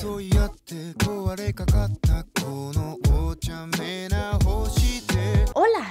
そい合って壊れかかったこのお茶目な星で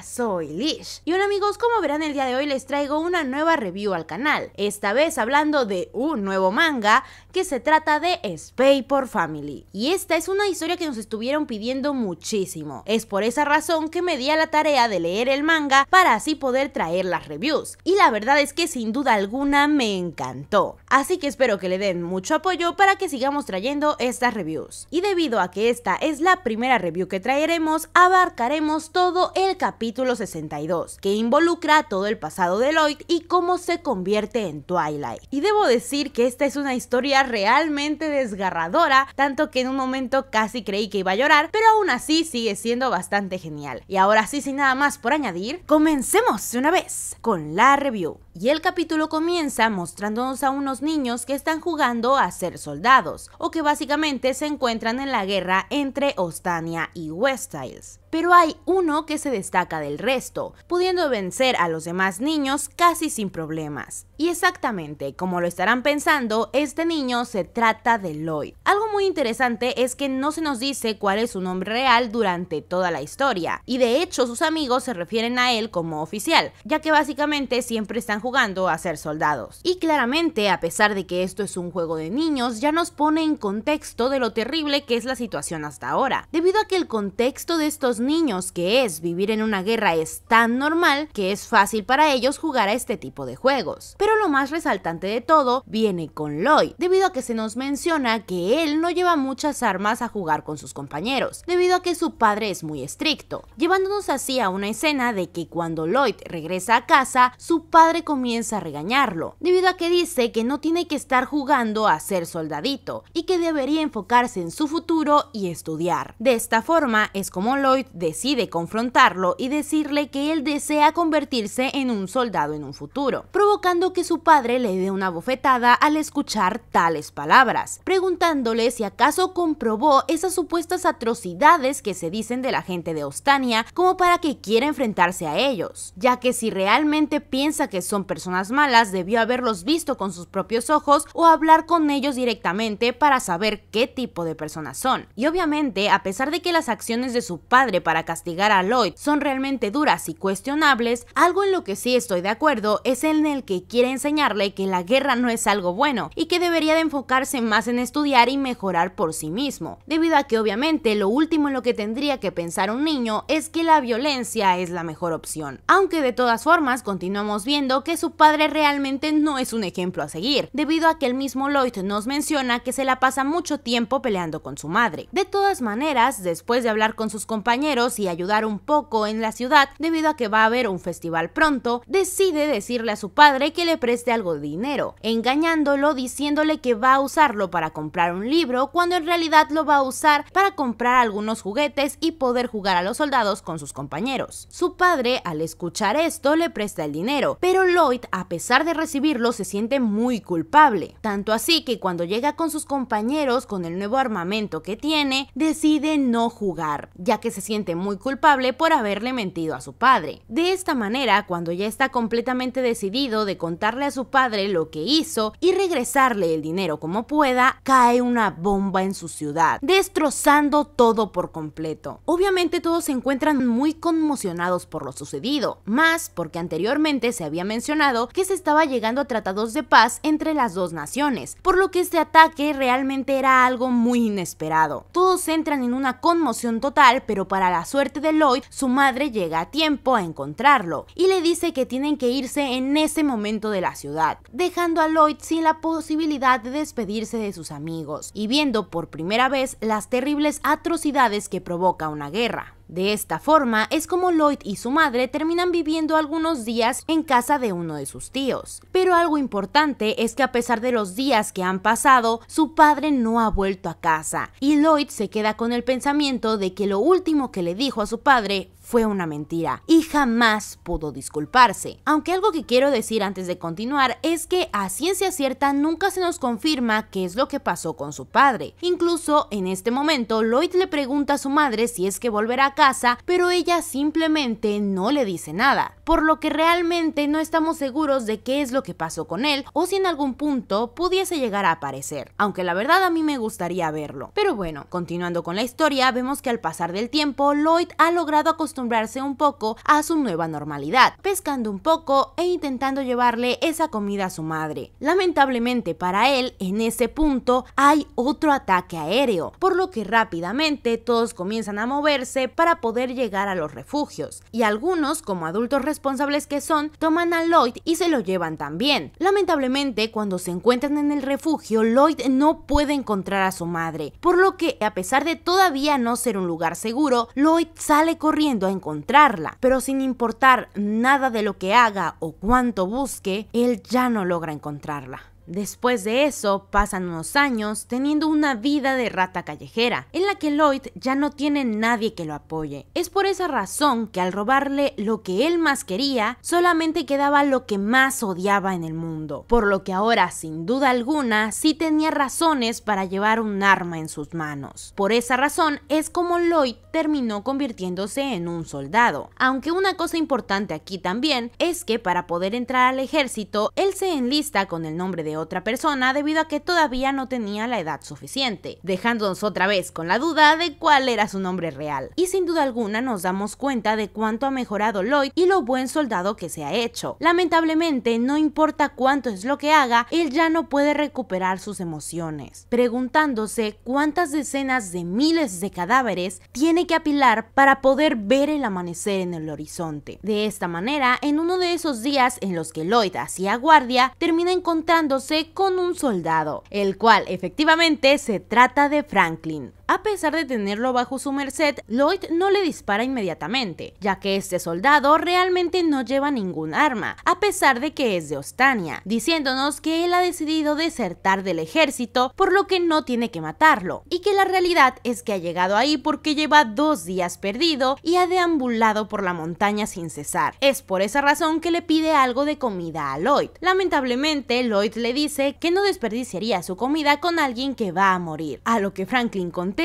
soy Lish. Y bueno amigos, como verán el día de hoy les traigo una nueva review al canal, esta vez hablando de un nuevo manga que se trata de Spay Family. Y esta es una historia que nos estuvieron pidiendo muchísimo. Es por esa razón que me di a la tarea de leer el manga para así poder traer las reviews. Y la verdad es que sin duda alguna me encantó. Así que espero que le den mucho apoyo para que sigamos trayendo estas reviews. Y debido a que esta es la primera review que traeremos, abarcaremos todo el capítulo 62, que involucra todo el pasado de Lloyd y cómo se convierte en Twilight. Y debo decir que esta es una historia realmente desgarradora, tanto que en un momento casi creí que iba a llorar, pero aún así sigue siendo bastante genial. Y ahora sí, sin nada más por añadir, comencemos de una vez con la review. Y el capítulo comienza mostrándonos a unos niños que están jugando a ser soldados, o que básicamente se encuentran en la guerra entre Ostania y Westiles. Pero hay uno que se destaca del resto, pudiendo vencer a los demás niños casi sin problemas. Y exactamente, como lo estarán pensando, este niño se trata de Lloyd. Algo muy interesante es que no se nos dice cuál es su nombre real durante toda la historia, y de hecho sus amigos se refieren a él como oficial, ya que básicamente siempre están jugando a ser soldados. Y claramente, a pesar de que esto es un juego de niños, ya nos pone en contexto de lo terrible que es la situación hasta ahora, debido a que el contexto de estos niños, que es vivir en una guerra, es tan normal que es fácil para ellos jugar a este tipo de juegos. Pero lo más resaltante de todo viene con Lloyd, debido a que se nos menciona que él no lleva muchas armas a jugar con sus compañeros, debido a que su padre es muy estricto, llevándonos así a una escena de que cuando Lloyd regresa a casa, su padre comienza a regañarlo, debido a que dice que no tiene que estar jugando a ser soldadito y que debería enfocarse en su futuro y estudiar. De esta forma es como Lloyd decide confrontarlo y decirle que él desea convertirse en un soldado en un futuro, provocando que su padre le dé una bofetada al escuchar tales palabras, preguntándole si acaso comprobó esas supuestas atrocidades que se dicen de la gente de Ostania como para que quiera enfrentarse a ellos, ya que si realmente piensa que son personas malas debió haberlos visto con sus propios ojos o hablar con ellos directamente para saber qué tipo de personas son. Y obviamente, a pesar de que las acciones de su padre para castigar a Lloyd son realmente duras y cuestionables, algo en lo que sí estoy de acuerdo es en el que quiere enseñarle que la guerra no es algo bueno y que debería de enfocarse más en estudiar y mejorar por sí mismo, debido a que obviamente lo último en lo que tendría que pensar un niño es que la violencia es la mejor opción. Aunque de todas formas continuamos viendo que su padre realmente no es un ejemplo a seguir, debido a que el mismo Lloyd nos menciona que se la pasa mucho tiempo peleando con su madre. De todas maneras, después de hablar con sus compañeros y ayudar un poco en la ciudad, debido a que va a haber un festival pronto, decide decirle a su padre que le preste algo de dinero, engañándolo diciéndole que va a usarlo para comprar un libro cuando en realidad lo va a usar para comprar algunos juguetes y poder jugar a los soldados con sus compañeros. Su padre, al escuchar esto, le presta el dinero, pero Lloyd, a pesar de recibirlo, se siente muy culpable. Tanto así que cuando llega con sus compañeros con el nuevo armamento que tiene, decide no jugar, ya que se siente muy culpable por haberle mentido a su padre. De esta manera, cuando ya está completamente decidido de a su padre lo que hizo y regresarle el dinero como pueda, cae una bomba en su ciudad, destrozando todo por completo. Obviamente todos se encuentran muy conmocionados por lo sucedido, más porque anteriormente se había mencionado que se estaba llegando a tratados de paz entre las dos naciones, por lo que este ataque realmente era algo muy inesperado. Todos entran en una conmoción total, pero para la suerte de Lloyd, su madre llega a tiempo a encontrarlo y le dice que tienen que irse en ese momento de la ciudad, dejando a Lloyd sin la posibilidad de despedirse de sus amigos y viendo por primera vez las terribles atrocidades que provoca una guerra. De esta forma es como Lloyd y su madre terminan viviendo algunos días en casa de uno de sus tíos. Pero algo importante es que a pesar de los días que han pasado, su padre no ha vuelto a casa y Lloyd se queda con el pensamiento de que lo último que le dijo a su padre fue una mentira y jamás pudo disculparse. Aunque algo que quiero decir antes de continuar es que a ciencia cierta nunca se nos confirma qué es lo que pasó con su padre. Incluso en este momento Lloyd le pregunta a su madre si es que volverá a casa, pero ella simplemente no le dice nada, por lo que realmente no estamos seguros de qué es lo que pasó con él o si en algún punto pudiese llegar a aparecer, aunque la verdad a mí me gustaría verlo. Pero bueno, continuando con la historia, vemos que al pasar del tiempo, Lloyd ha logrado acostumbrarse un poco a su nueva normalidad, pescando un poco e intentando llevarle esa comida a su madre. Lamentablemente para él, en ese punto hay otro ataque aéreo, por lo que rápidamente todos comienzan a moverse para poder llegar a los refugios. Y algunos, como adultos responsables que son, toman a Lloyd y se lo llevan también. Lamentablemente, cuando se encuentran en el refugio, Lloyd no puede encontrar a su madre, por lo que, a pesar de todavía no ser un lugar seguro, Lloyd sale corriendo a encontrarla, pero sin importar nada de lo que haga o cuánto busque, él ya no logra encontrarla. Después de eso, pasan unos años teniendo una vida de rata callejera, en la que Lloyd ya no tiene nadie que lo apoye. Es por esa razón que al robarle lo que él más quería, solamente quedaba lo que más odiaba en el mundo, por lo que ahora sin duda alguna sí tenía razones para llevar un arma en sus manos. Por esa razón es como Lloyd terminó convirtiéndose en un soldado. Aunque una cosa importante aquí también es que para poder entrar al ejército, él se enlista con el nombre de otra persona debido a que todavía no tenía la edad suficiente, dejándonos otra vez con la duda de cuál era su nombre real. Y sin duda alguna nos damos cuenta de cuánto ha mejorado Lloyd y lo buen soldado que se ha hecho. Lamentablemente, no importa cuánto es lo que haga, él ya no puede recuperar sus emociones, preguntándose cuántas decenas de miles de cadáveres tiene que apilar para poder ver el amanecer en el horizonte. De esta manera, en uno de esos días en los que Lloyd hacía guardia, termina encontrándose con un soldado, el cual efectivamente se trata de Franklin. A pesar de tenerlo bajo su merced, Lloyd no le dispara inmediatamente, ya que este soldado realmente no lleva ningún arma, a pesar de que es de Ostania, diciéndonos que él ha decidido desertar del ejército, por lo que no tiene que matarlo, y que la realidad es que ha llegado ahí porque lleva dos días perdido y ha deambulado por la montaña sin cesar. Es por esa razón que le pide algo de comida a Lloyd. Lamentablemente, Lloyd le dice que no desperdiciaría su comida con alguien que va a morir, a lo que Franklin contesta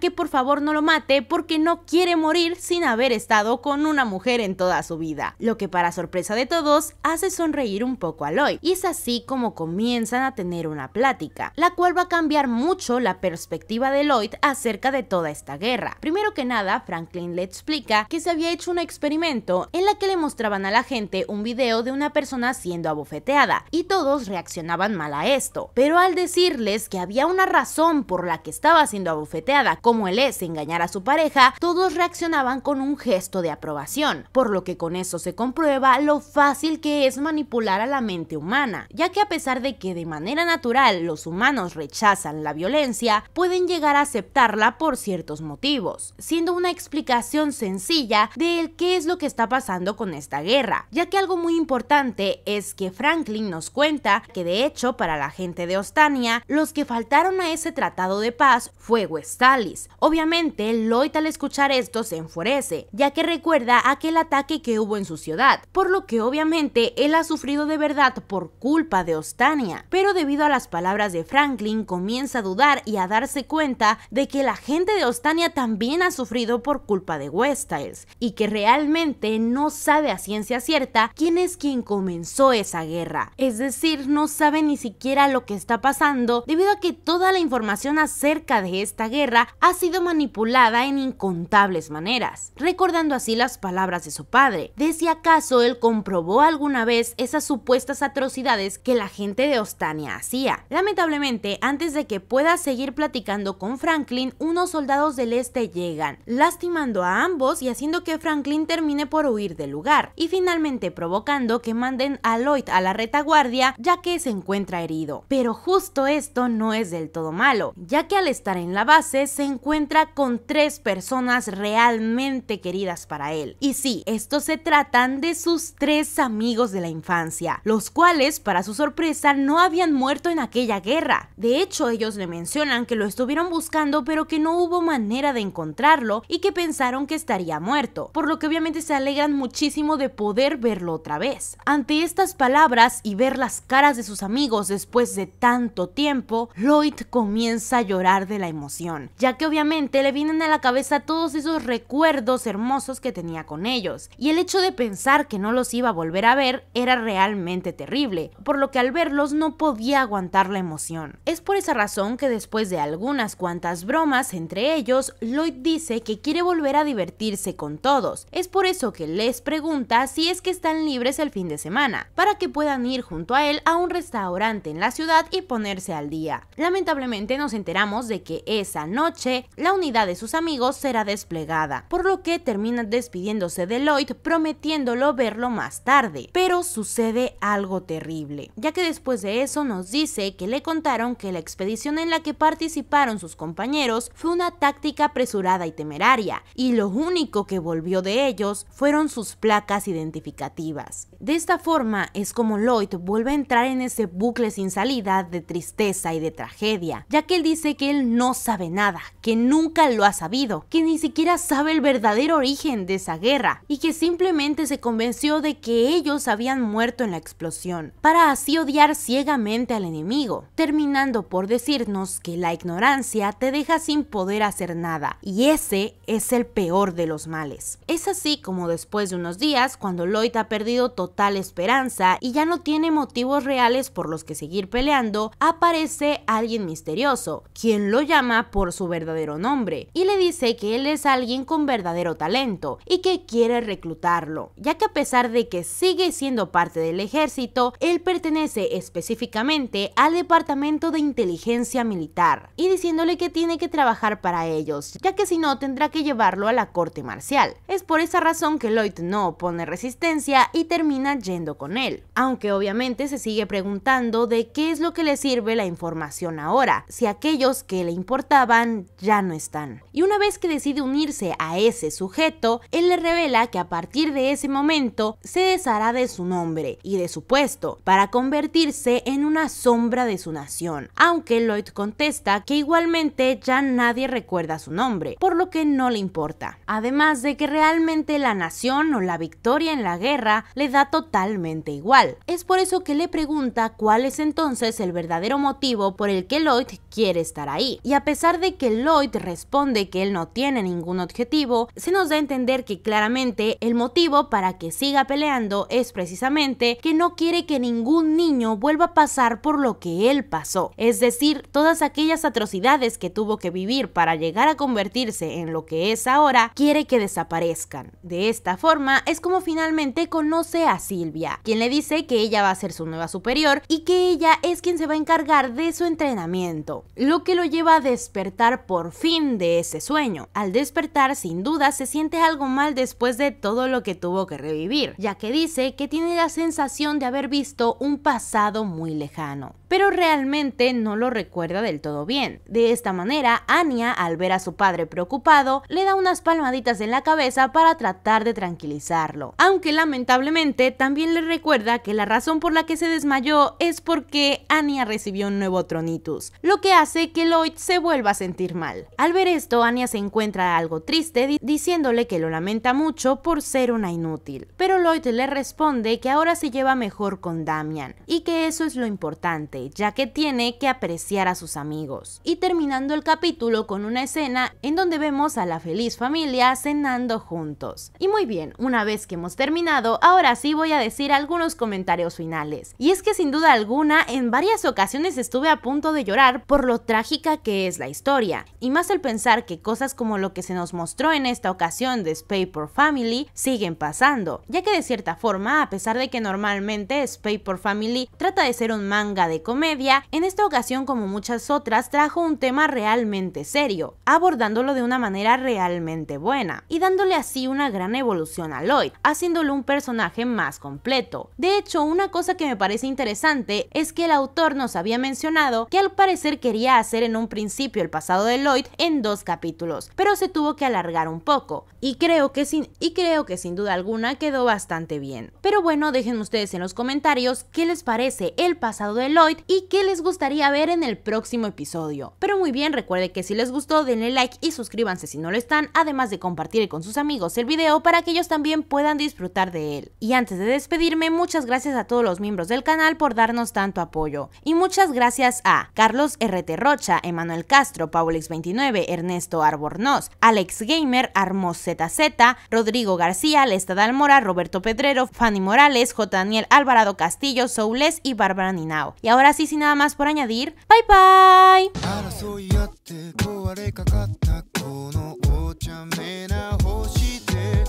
que por favor no lo mate porque no quiere morir sin haber estado con una mujer en toda su vida, lo que para sorpresa de todos hace sonreír un poco a Lloyd y es así como comienzan a tener una plática, la cual va a cambiar mucho la perspectiva de Lloyd acerca de toda esta guerra. Primero que nada, Franklin le explica que se había hecho un experimento en la que le mostraban a la gente un video de una persona siendo abofeteada y todos reaccionaban mal a esto, pero al decirles que había una razón por la que estaba siendo abofeteada, como él es engañar a su pareja, todos reaccionaban con un gesto de aprobación, por lo que con eso se comprueba lo fácil que es manipular a la mente humana, ya que a pesar de que de manera natural los humanos rechazan la violencia, pueden llegar a aceptarla por ciertos motivos, siendo una explicación sencilla de qué es lo que está pasando con esta guerra, ya que algo muy importante es que Franklin nos cuenta que de hecho para la gente de Ostania, los que faltaron a ese tratado de paz fue West Stalis. Obviamente, Lloyd al escuchar esto se enfurece, ya que recuerda aquel ataque que hubo en su ciudad, por lo que obviamente él ha sufrido de verdad por culpa de Ostania. Pero debido a las palabras de Franklin, comienza a dudar y a darse cuenta de que la gente de Ostania también ha sufrido por culpa de Westiles, y que realmente no sabe a ciencia cierta quién es quien comenzó esa guerra. Es decir, no sabe ni siquiera lo que está pasando debido a que toda la información acerca de esta guerra ha sido manipulada en incontables maneras, recordando así las palabras de su padre, de si acaso él comprobó alguna vez esas supuestas atrocidades que la gente de Ostania hacía. Lamentablemente, antes de que pueda seguir platicando con Franklin, unos soldados del este llegan, lastimando a ambos y haciendo que Franklin termine por huir del lugar, y finalmente provocando que manden a Lloyd a la retaguardia ya que se encuentra herido. Pero justo esto no es del todo malo, ya que al estar en la base, se encuentra con tres personas realmente queridas para él. Y sí, estos se tratan de sus tres amigos de la infancia, los cuales, para su sorpresa, no habían muerto en aquella guerra. De hecho, ellos le mencionan que lo estuvieron buscando pero que no hubo manera de encontrarlo y que pensaron que estaría muerto, por lo que obviamente se alegran muchísimo de poder verlo otra vez. Ante estas palabras y ver las caras de sus amigos después de tanto tiempo, Lloyd comienza a llorar de la emoción ya que obviamente le vienen a la cabeza todos esos recuerdos hermosos que tenía con ellos, y el hecho de pensar que no los iba a volver a ver era realmente terrible, por lo que al verlos no podía aguantar la emoción. Es por esa razón que después de algunas cuantas bromas entre ellos, Lloyd dice que quiere volver a divertirse con todos. Es por eso que les pregunta si es que están libres el fin de semana, para que puedan ir junto a él a un restaurante en la ciudad y ponerse al día. Lamentablemente nos enteramos de que esa noche, la unidad de sus amigos será desplegada, por lo que terminan despidiéndose de Lloyd prometiéndolo verlo más tarde. Pero sucede algo terrible, ya que después de eso nos dice que le contaron que la expedición en la que participaron sus compañeros fue una táctica apresurada y temeraria, y lo único que volvió de ellos fueron sus placas identificativas. De esta forma es como Lloyd vuelve a entrar en ese bucle sin salida de tristeza y de tragedia, ya que él dice que él no sabe nada, que nunca lo ha sabido, que ni siquiera sabe el verdadero origen de esa guerra y que simplemente se convenció de que ellos habían muerto en la explosión, para así odiar ciegamente al enemigo, terminando por decirnos que la ignorancia te deja sin poder hacer nada y ese es el peor de los males. Es así como después de unos días, cuando Lloyd ha perdido total esperanza y ya no tiene motivos reales por los que seguir peleando, aparece alguien misterioso, quien lo llama por por su verdadero nombre y le dice que él es alguien con verdadero talento y que quiere reclutarlo, ya que a pesar de que sigue siendo parte del ejército, él pertenece específicamente al Departamento de Inteligencia Militar y diciéndole que tiene que trabajar para ellos, ya que si no tendrá que llevarlo a la corte marcial. Es por esa razón que Lloyd no opone resistencia y termina yendo con él, aunque obviamente se sigue preguntando de qué es lo que le sirve la información ahora, si aquellos que le importaban ya no están. Y una vez que decide unirse a ese sujeto, él le revela que a partir de ese momento se deshará de su nombre y de su puesto para convertirse en una sombra de su nación, aunque Lloyd contesta que igualmente ya nadie recuerda su nombre, por lo que no le importa. Además de que realmente la nación o la victoria en la guerra le da totalmente igual. Es por eso que le pregunta cuál es entonces el verdadero motivo por el que Lloyd quiere estar ahí. Y a pesar de que Lloyd responde que él no tiene ningún objetivo, se nos da a entender que claramente el motivo para que siga peleando es precisamente que no quiere que ningún niño vuelva a pasar por lo que él pasó, es decir, todas aquellas atrocidades que tuvo que vivir para llegar a convertirse en lo que es ahora, quiere que desaparezcan. De esta forma es como finalmente conoce a Silvia, quien le dice que ella va a ser su nueva superior y que ella es quien se va a encargar de su entrenamiento, lo que lo lleva a despertar por fin de ese sueño. Al despertar, sin duda, se siente algo mal después de todo lo que tuvo que revivir, ya que dice que tiene la sensación de haber visto un pasado muy lejano pero realmente no lo recuerda del todo bien. De esta manera, Anya, al ver a su padre preocupado, le da unas palmaditas en la cabeza para tratar de tranquilizarlo. Aunque lamentablemente también le recuerda que la razón por la que se desmayó es porque Anya recibió un nuevo tronitus, lo que hace que Lloyd se vuelva a sentir mal. Al ver esto, Anya se encuentra algo triste diciéndole que lo lamenta mucho por ser una inútil, pero Lloyd le responde que ahora se lleva mejor con Damian y que eso es lo importante ya que tiene que apreciar a sus amigos. Y terminando el capítulo con una escena en donde vemos a la feliz familia cenando juntos. Y muy bien, una vez que hemos terminado, ahora sí voy a decir algunos comentarios finales. Y es que sin duda alguna, en varias ocasiones estuve a punto de llorar por lo trágica que es la historia, y más el pensar que cosas como lo que se nos mostró en esta ocasión de Spay por Family siguen pasando, ya que de cierta forma, a pesar de que normalmente Spay por Family trata de ser un manga de comedia, en esta ocasión como muchas otras trajo un tema realmente serio, abordándolo de una manera realmente buena y dándole así una gran evolución a Lloyd, haciéndolo un personaje más completo. De hecho, una cosa que me parece interesante es que el autor nos había mencionado que al parecer quería hacer en un principio el pasado de Lloyd en dos capítulos, pero se tuvo que alargar un poco y creo que sin y creo que sin duda alguna quedó bastante bien. Pero bueno, dejen ustedes en los comentarios qué les parece el pasado de Lloyd y qué les gustaría ver en el próximo episodio. Pero muy bien, recuerde que si les gustó denle like y suscríbanse si no lo están, además de compartir con sus amigos el video para que ellos también puedan disfrutar de él. Y antes de despedirme, muchas gracias a todos los miembros del canal por darnos tanto apoyo. Y muchas gracias a Carlos RT Rocha, Emanuel Castro, Paulix29, Ernesto Arbornos, Alex Gamer, Armos ZZ, Rodrigo García, Lesta Dalmora, Roberto Pedrero, Fanny Morales, J. Daniel Alvarado Castillo, Soules y Bárbara Ninao. Y ahora Así sin nada más por añadir, bye bye.